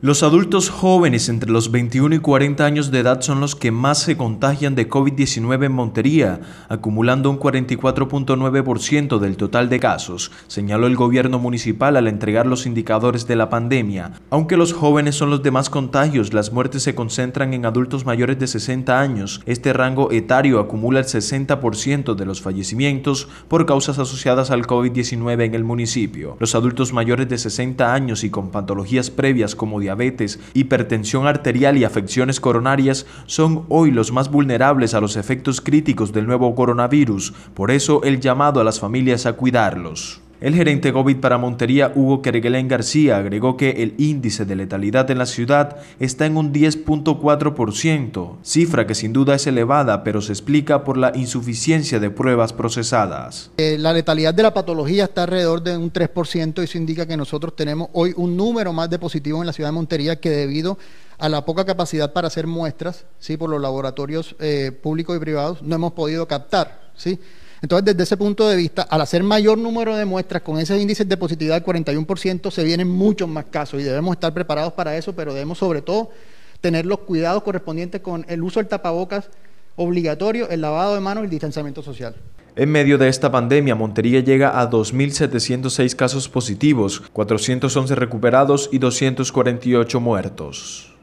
Los adultos jóvenes entre los 21 y 40 años de edad son los que más se contagian de COVID-19 en Montería, acumulando un 44.9% del total de casos, señaló el gobierno municipal al entregar los indicadores de la pandemia. Aunque los jóvenes son los de más contagios, las muertes se concentran en adultos mayores de 60 años. Este rango etario acumula el 60% de los fallecimientos por causas asociadas al COVID-19 en el municipio. Los adultos mayores de 60 años y con patologías previas como diabetes, hipertensión arterial y afecciones coronarias son hoy los más vulnerables a los efectos críticos del nuevo coronavirus, por eso el llamado a las familias a cuidarlos. El gerente COVID para Montería, Hugo Kerguelen García, agregó que el índice de letalidad en la ciudad está en un 10.4%, cifra que sin duda es elevada, pero se explica por la insuficiencia de pruebas procesadas. Eh, la letalidad de la patología está alrededor de un 3% y eso indica que nosotros tenemos hoy un número más de positivos en la ciudad de Montería que debido a la poca capacidad para hacer muestras ¿sí? por los laboratorios eh, públicos y privados no hemos podido captar. ¿sí? Entonces, desde ese punto de vista, al hacer mayor número de muestras con ese índices de positividad del 41%, se vienen muchos más casos y debemos estar preparados para eso, pero debemos sobre todo tener los cuidados correspondientes con el uso del tapabocas obligatorio, el lavado de manos y el distanciamiento social. En medio de esta pandemia, Montería llega a 2.706 casos positivos, 411 recuperados y 248 muertos.